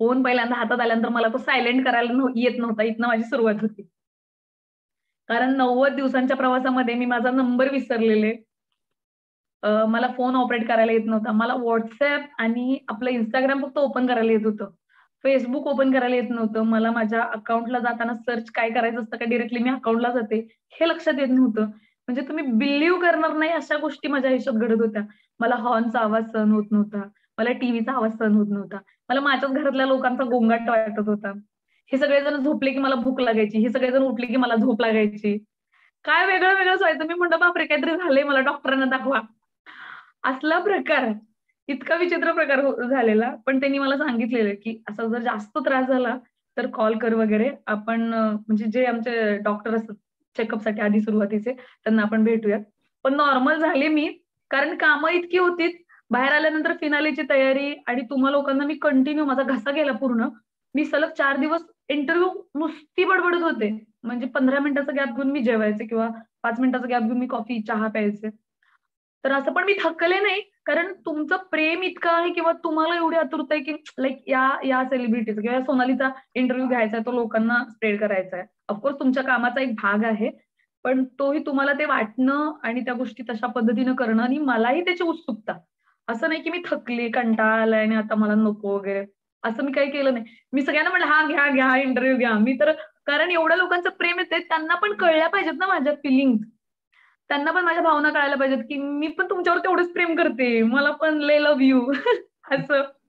phone पहिल्यांदा हातात आल्यानंतर मला तो सायलेंट करायला येत नव्हता इथनं माझी सुरुवात होती कारण नव्वद दिवसांच्या प्रवासामध्ये मी माझा नंबर विसरलेले मला फोन ऑपरेट करायला येत नव्हता मला व्हॉट्सअप आणि आपलं इंस्टाग्राम फक्त ओपन करायला येत होतं फेसबुक ओपन करायला येत नव्हतं मला माझ्या अकाउंटला जाताना सर्च काय करायचं असतं का डिरेक्टली मी अकाउंटला जाते हे लक्षात येत नव्हतं म्हणजे तुम्ही बिलीव्ह करणार नाही अशा गोष्टी माझ्या आयुष्यात घडत होत्या मला हॉर्नचा आवाज सहन होत नव्हता मला टीव्हीचा आवाज सहन होत नव्हता मला माझ्याच घरातल्या लोकांचा गोंगाट वाटत होता हे सगळेजण झोपले की मला भूक लागायची हे सगळेजण उठले की मला झोप लागायची काय वेगळं वेगळं व्हायचं मी म्हणतो बापरे काहीतरी झालंय मला डॉक्टरांना दाखवा असला प्रकार इतका विचित्र प्रकार हो-, झालेला पण त्यांनी मला सांगितलेलं की असा जर जास्त त्रास झाला तर कॉल कर वगैरे आपण म्हणजे जे आमचे डॉक्टर असतात चेकअपसाठी आधी सुरुवातीचे त्यांना आपण भेटूयात पण नॉर्मल झाले मी कारण कामं इतकी होती बाहेर आल्यानंतर फिनालेची तयारी आणि तुम्हा लोकांना मी कंटिन्यू माझा घसा गेला पूर्ण मी सलग चार दिवस इंटरव्ह्यू नुसती बडबडत होते म्हणजे पंधरा मिनिटाचा गॅप घेऊन मी जेवायचे किंवा पाच मिनिटाचा गॅप घेऊन मी कॉफी चहा प्यायचे तर असं पण मी थकले नाही कारण तुमचं प्रेम इतकं आहे किंवा तुम्हाला एवढी आतुरता आहे की लाईक या या सेलिब्रिटीचा किंवा सोनालीचा इंटरव्ह्यू घ्यायचा आहे तो लोकांना स्प्रेड करायचा आहे ऑफकोर्स तुमच्या कामाचा एक भाग आहे पण तोही तुम्हाला ते वाटणं आणि त्या गोष्टी तशा पद्धतीनं करणं आणि मलाही त्याची उत्सुकता असं नाही की मी थकली कंटाळा आलाय आणि आता मला नको वगैरे असं मी काही केलं नाही मी सगळ्यांना म्हटलं हा घ्या घ्या इंटरव्ह्यू घ्या मी तर कारण एवढ्या लोकांचं प्रेम येते त्यांना पण कळल्या पाहिजेत ना माझ्या फिलिंग त्यांना पण माझ्या भावना कळायला पाहिजेत की मी पण तुमच्यावर तेवढंच प्रेम करते मला पण ले लव्ह यू असं